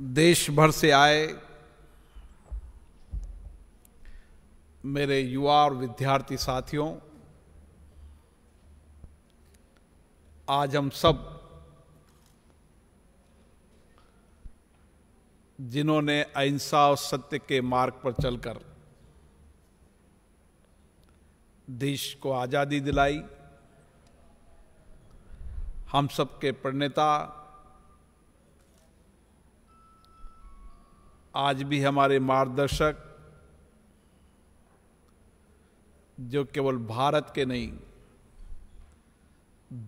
देश भर से आए मेरे युवा और विद्यार्थी साथियों आज हम सब जिन्होंने अहिंसा और सत्य के मार्ग पर चलकर देश को आज़ादी दिलाई हम सब के प्रणेता आज भी हमारे मार्गदर्शक जो केवल भारत के नहीं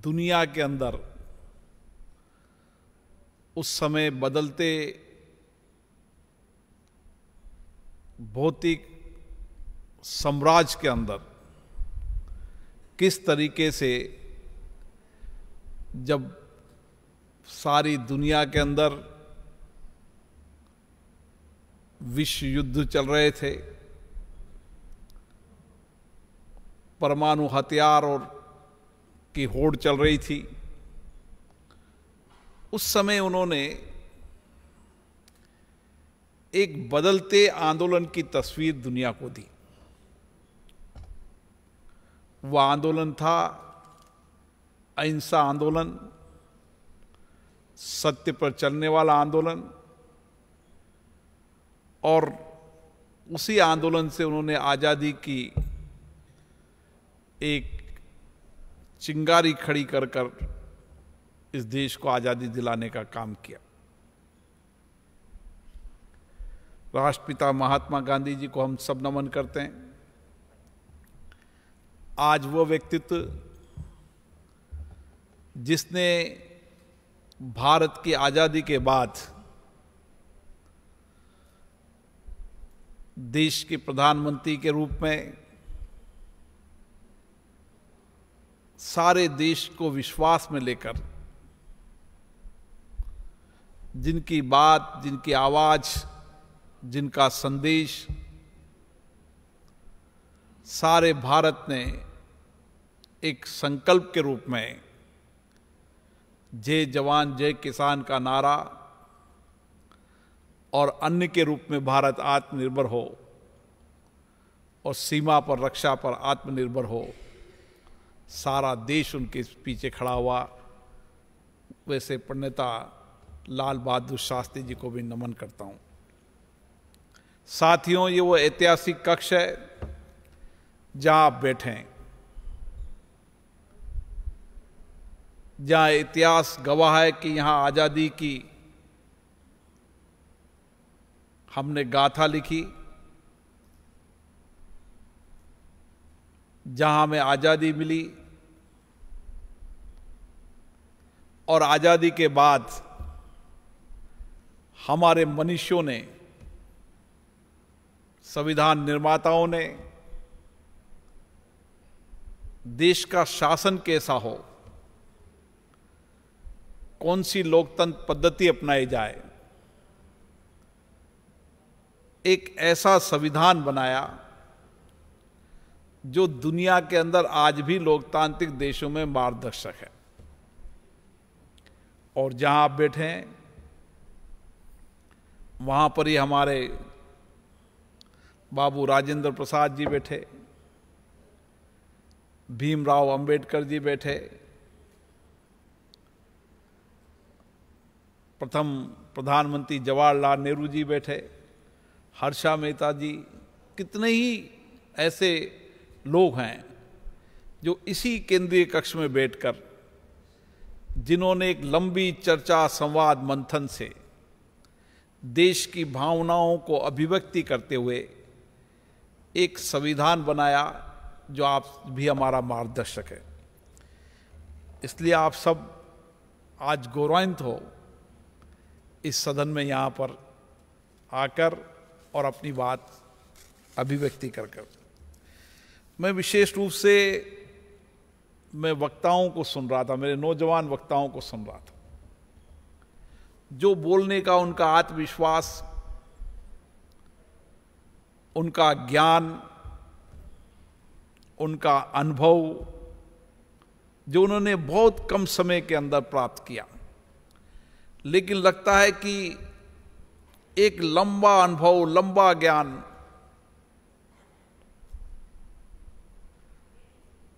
दुनिया के अंदर उस समय बदलते भौतिक साम्राज्य के अंदर किस तरीके से जब सारी दुनिया के अंदर विश्व युद्ध चल रहे थे परमाणु हथियार और की होड़ चल रही थी उस समय उन्होंने एक बदलते आंदोलन की तस्वीर दुनिया को दी वह आंदोलन था अहिंसा आंदोलन सत्य पर चलने वाला आंदोलन और उसी आंदोलन से उन्होंने आज़ादी की एक चिंगारी खड़ी कर कर इस देश को आज़ादी दिलाने का काम किया राष्ट्रपिता महात्मा गांधी जी को हम सब नमन करते हैं आज वो व्यक्तित्व जिसने भारत की आज़ादी के बाद देश के प्रधानमंत्री के रूप में सारे देश को विश्वास में लेकर जिनकी बात जिनकी आवाज जिनका संदेश सारे भारत ने एक संकल्प के रूप में जय जवान जय किसान का नारा और अन्य के रूप में भारत आत्मनिर्भर हो और सीमा पर रक्षा पर आत्मनिर्भर हो सारा देश उनके पीछे खड़ा हुआ वैसे पंडिता लाल बहादुर शास्त्री जी को भी नमन करता हूँ साथियों ये वो ऐतिहासिक कक्ष है जहाँ आप बैठे जहाँ इतिहास गवाह है कि यहाँ आज़ादी की हमने गाथा लिखी जहां हमें आज़ादी मिली और आज़ादी के बाद हमारे मनुष्यों ने संविधान निर्माताओं ने देश का शासन कैसा हो कौन सी लोकतंत्र पद्धति अपनाई जाए एक ऐसा संविधान बनाया जो दुनिया के अंदर आज भी लोकतांत्रिक देशों में मार्गदर्शक है और जहां आप बैठे हैं वहां पर ही हमारे बाबू राजेंद्र प्रसाद जी बैठे भीमराव अंबेडकर जी बैठे प्रथम प्रधानमंत्री जवाहरलाल नेहरू जी बैठे हर्षा मेहता जी कितने ही ऐसे लोग हैं जो इसी केंद्रीय कक्ष में बैठकर जिन्होंने एक लंबी चर्चा संवाद मंथन से देश की भावनाओं को अभिव्यक्ति करते हुए एक संविधान बनाया जो आप भी हमारा मार्गदर्शक है इसलिए आप सब आज गौरवान्वित हो इस सदन में यहाँ पर आकर और अपनी बात अभिव्यक्ति कर कर मैं विशेष रूप से मैं वक्ताओं को सुन रहा था मेरे नौजवान वक्ताओं को सुन रहा था जो बोलने का उनका आत्मविश्वास उनका ज्ञान उनका अनुभव जो उन्होंने बहुत कम समय के अंदर प्राप्त किया लेकिन लगता है कि एक लंबा अनुभव लंबा ज्ञान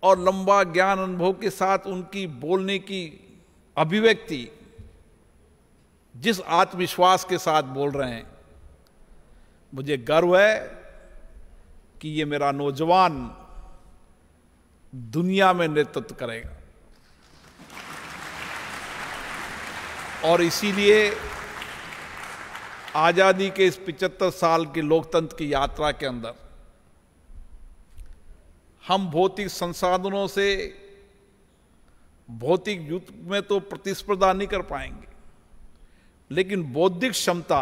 और लंबा ज्ञान अनुभव के साथ उनकी बोलने की अभिव्यक्ति जिस आत्मविश्वास के साथ बोल रहे हैं मुझे गर्व है कि ये मेरा नौजवान दुनिया में नेतृत्व करेगा और इसीलिए आज़ादी के इस पिचहत्तर साल की लोकतंत्र की यात्रा के अंदर हम भौतिक संसाधनों से भौतिक युद्ध में तो प्रतिस्पर्धा नहीं कर पाएंगे लेकिन बौद्धिक क्षमता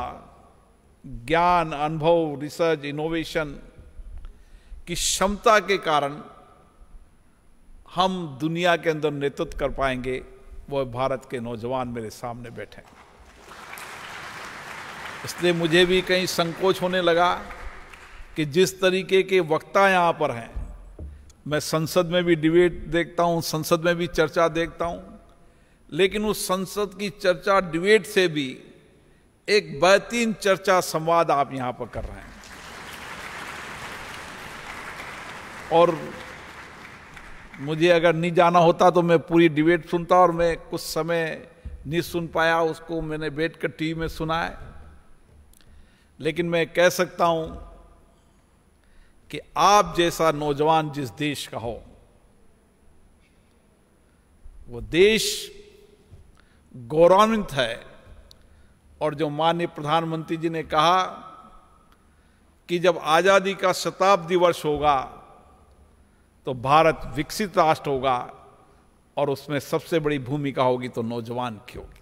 ज्ञान अनुभव रिसर्च इनोवेशन की क्षमता के कारण हम दुनिया के अंदर नेतृत्व कर पाएंगे वह भारत के नौजवान मेरे सामने बैठे हैं इसलिए मुझे भी कहीं संकोच होने लगा कि जिस तरीके के वक्ता यहाँ पर हैं मैं संसद में भी डिबेट देखता हूँ संसद में भी चर्चा देखता हूँ लेकिन उस संसद की चर्चा डिबेट से भी एक बेहतरीन चर्चा संवाद आप यहाँ पर कर रहे हैं और मुझे अगर नहीं जाना होता तो मैं पूरी डिबेट सुनता और मैं कुछ समय नहीं सुन पाया उसको मैंने बैठ कर टीवी में सुना है लेकिन मैं कह सकता हूं कि आप जैसा नौजवान जिस देश का हो वो देश गौरवान्वित है और जो माननीय प्रधानमंत्री जी ने कहा कि जब आज़ादी का शताब्दी वर्ष होगा तो भारत विकसित राष्ट्र होगा और उसमें सबसे बड़ी भूमिका होगी तो नौजवान की होगी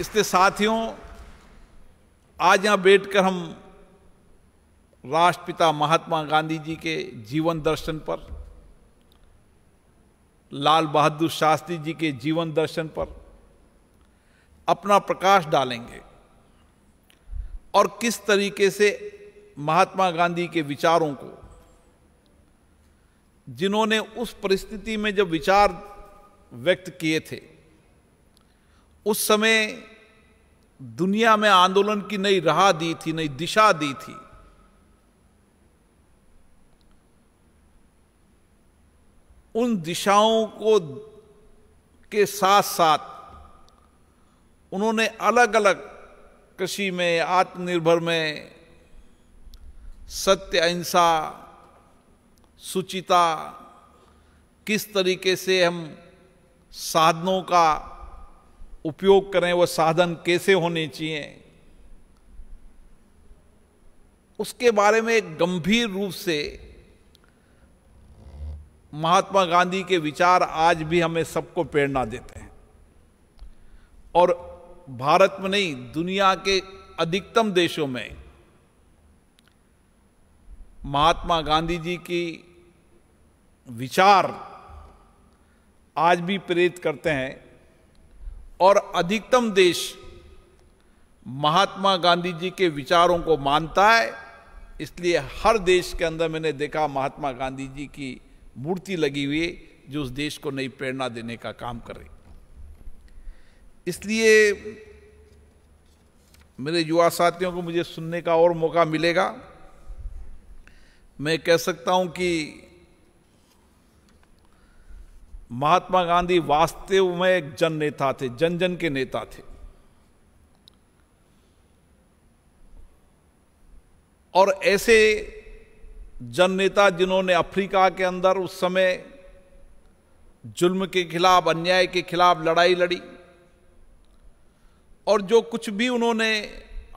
इसलिए साथियों आज यहाँ बैठकर हम राष्ट्रपिता महात्मा गांधी जी के जीवन दर्शन पर लाल बहादुर शास्त्री जी के जीवन दर्शन पर अपना प्रकाश डालेंगे और किस तरीके से महात्मा गांधी के विचारों को जिन्होंने उस परिस्थिति में जब विचार व्यक्त किए थे उस समय दुनिया में आंदोलन की नई राह दी थी नई दिशा दी थी उन दिशाओं को के साथ साथ उन्होंने अलग अलग कृषि में आत्मनिर्भर में सत्य अहिंसा सुचिता किस तरीके से हम साधनों का उपयोग करें वह साधन कैसे होने चाहिए उसके बारे में गंभीर रूप से महात्मा गांधी के विचार आज भी हमें सबको प्रेरणा देते हैं और भारत में नहीं दुनिया के अधिकतम देशों में महात्मा गांधी जी की विचार आज भी प्रेरित करते हैं और अधिकतम देश महात्मा गांधी जी के विचारों को मानता है इसलिए हर देश के अंदर मैंने देखा महात्मा गांधी जी की मूर्ति लगी हुई जो उस देश को नई प्रेरणा देने का काम कर रही इसलिए मेरे युवा साथियों को मुझे सुनने का और मौका मिलेगा मैं कह सकता हूं कि महात्मा गांधी वास्तव में एक जन नेता थे जन जन के नेता थे और ऐसे जन नेता जिन्होंने अफ्रीका के अंदर उस समय जुल्म के खिलाफ अन्याय के खिलाफ लड़ाई लड़ी और जो कुछ भी उन्होंने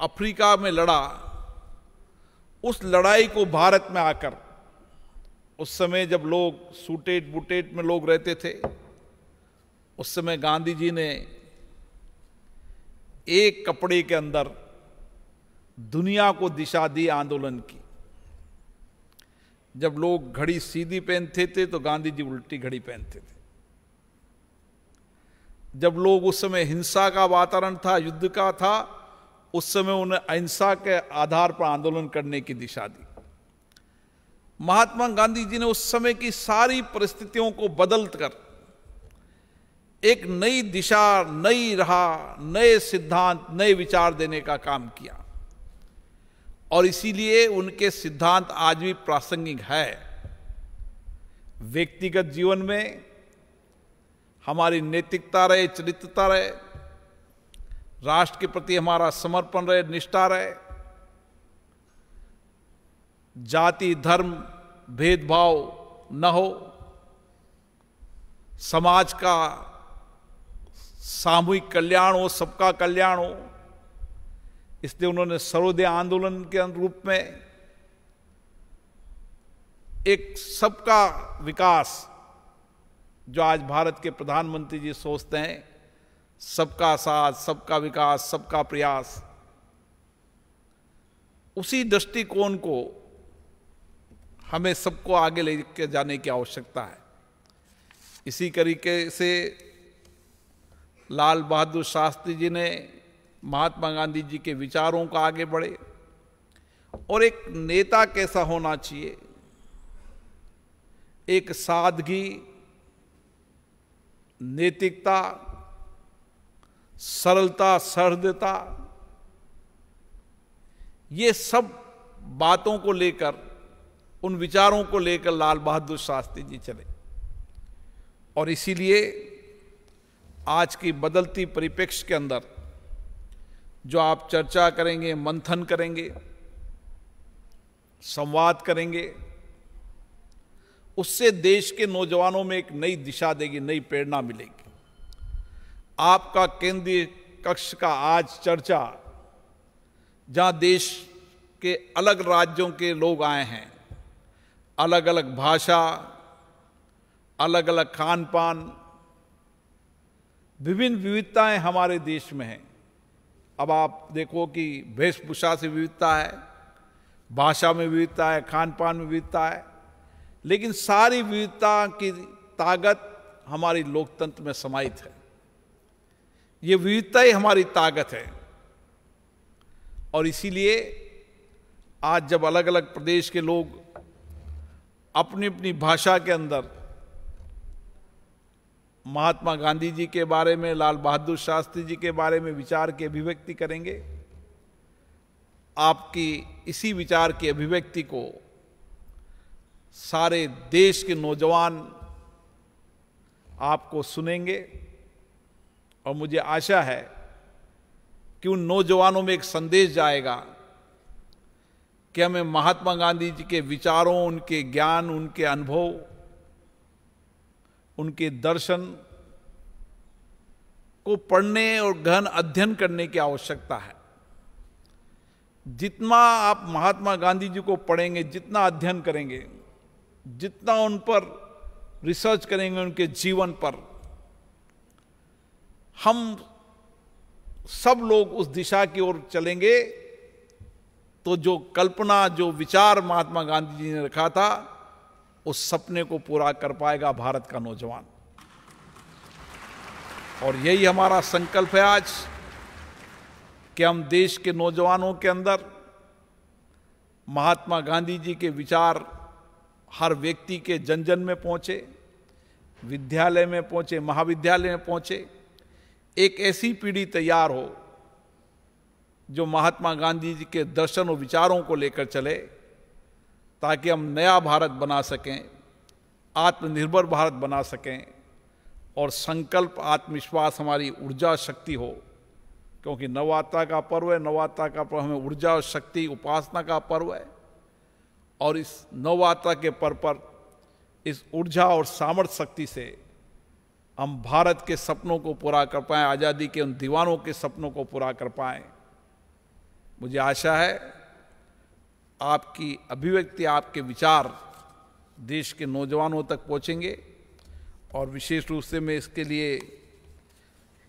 अफ्रीका में लड़ा उस लड़ाई को भारत में आकर उस समय जब लोग सूटेट बुटेट में लोग रहते थे उस समय गांधी जी ने एक कपड़े के अंदर दुनिया को दिशा दी आंदोलन की जब लोग घड़ी सीधी पहनते थे तो गांधी जी उल्टी घड़ी पहनते थे जब लोग उस समय हिंसा का वातावरण था युद्ध का था उस समय उन्हें अहिंसा के आधार पर आंदोलन करने की दिशा दी महात्मा गांधी जी ने उस समय की सारी परिस्थितियों को बदल कर एक नई दिशा नई राह नए सिद्धांत नए विचार देने का काम किया और इसीलिए उनके सिद्धांत आज भी प्रासंगिक है व्यक्तिगत जीवन में हमारी नैतिकता रहे चरित्रता रहे राष्ट्र के प्रति हमारा समर्पण रहे निष्ठा रहे जाति धर्म भेदभाव न हो समाज का सामूहिक कल्याण हो सबका कल्याण हो इसलिए उन्होंने सर्वोदय आंदोलन के अनुरूप में एक सबका विकास जो आज भारत के प्रधानमंत्री जी सोचते हैं सबका साथ सबका विकास सबका प्रयास उसी दृष्टिकोण को हमें सबको आगे ले के जाने की आवश्यकता है इसी तरीके से लाल बहादुर शास्त्री जी ने महात्मा गांधी जी के विचारों को आगे बढ़े और एक नेता कैसा होना चाहिए एक सादगी नैतिकता सरलता सहृदता ये सब बातों को लेकर उन विचारों को लेकर लाल बहादुर शास्त्री जी चले और इसीलिए आज की बदलती परिप्रेक्ष्य के अंदर जो आप चर्चा करेंगे मंथन करेंगे संवाद करेंगे उससे देश के नौजवानों में एक नई दिशा देगी नई प्रेरणा मिलेगी आपका केंद्रीय कक्ष का आज चर्चा जहां देश के अलग राज्यों के लोग आए हैं अलग अलग भाषा अलग अलग खान पान विभिन्न विविधताएं हमारे देश में हैं अब आप देखो कि वेशभूषा से विविधता है भाषा में विविधता है खान पान में विविधता है लेकिन सारी विविधता की ताकत हमारी लोकतंत्र में समाहित है ये विविधता ही हमारी ताकत है और इसीलिए आज जब अलग अलग प्रदेश के लोग अपनी अपनी भाषा के अंदर महात्मा गांधी जी के बारे में लाल बहादुर शास्त्री जी के बारे में विचार की अभिव्यक्ति करेंगे आपकी इसी विचार की अभिव्यक्ति को सारे देश के नौजवान आपको सुनेंगे और मुझे आशा है कि उन नौजवानों में एक संदेश जाएगा कि हमें महात्मा गांधी जी के विचारों उनके ज्ञान उनके अनुभव उनके दर्शन को पढ़ने और गहन अध्ययन करने की आवश्यकता है जितना आप महात्मा गांधी जी को पढ़ेंगे जितना अध्ययन करेंगे जितना उन पर रिसर्च करेंगे उनके जीवन पर हम सब लोग उस दिशा की ओर चलेंगे तो जो कल्पना जो विचार महात्मा गांधी जी ने रखा था उस सपने को पूरा कर पाएगा भारत का नौजवान और यही हमारा संकल्प है आज कि हम देश के नौजवानों के अंदर महात्मा गांधी जी के विचार हर व्यक्ति के जन जन में पहुंचे विद्यालय में पहुंचे महाविद्यालय में पहुंचे एक ऐसी पीढ़ी तैयार हो जो महात्मा गांधी जी के दर्शन और विचारों को लेकर चले ताकि हम नया भारत बना सकें आत्मनिर्भर भारत बना सकें और संकल्प आत्मविश्वास हमारी ऊर्जा शक्ति हो क्योंकि नवाता का पर्व है नवाता का पर्व हमें ऊर्जा और शक्ति उपासना का पर्व है और इस नवाता के पर्व पर इस ऊर्जा और सामर्थ्य शक्ति से हम भारत के सपनों को पूरा कर पाएँ आज़ादी के उन दीवानों के सपनों को पूरा कर पाएँ मुझे आशा है आपकी अभिव्यक्ति आपके विचार देश के नौजवानों तक पहुंचेंगे और विशेष रूप से मैं इसके लिए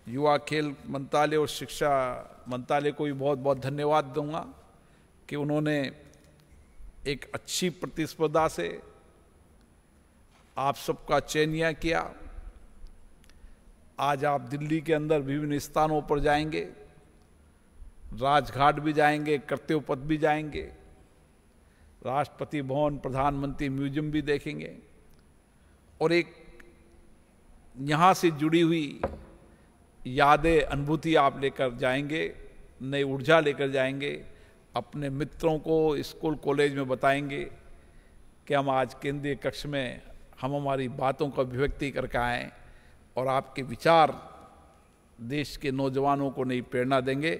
युवा खेल मंत्रालय और शिक्षा मंत्रालय को भी बहुत बहुत धन्यवाद दूंगा कि उन्होंने एक अच्छी प्रतिस्पर्धा से आप सबका चयन किया आज आप दिल्ली के अंदर विभिन्न स्थानों पर जाएंगे राजघाट भी जाएंगे कर्तव्यपथ पथ भी जाएंगे राष्ट्रपति भवन प्रधानमंत्री म्यूजियम भी देखेंगे और एक यहाँ से जुड़ी हुई यादें अनुभूति आप लेकर जाएंगे नई ऊर्जा लेकर जाएंगे अपने मित्रों को स्कूल कॉलेज में बताएंगे कि हम आज केंद्रीय कक्ष में हम हमारी बातों का अभिव्यक्ति करके आएँ और आपके विचार देश के नौजवानों को नई प्रेरणा देंगे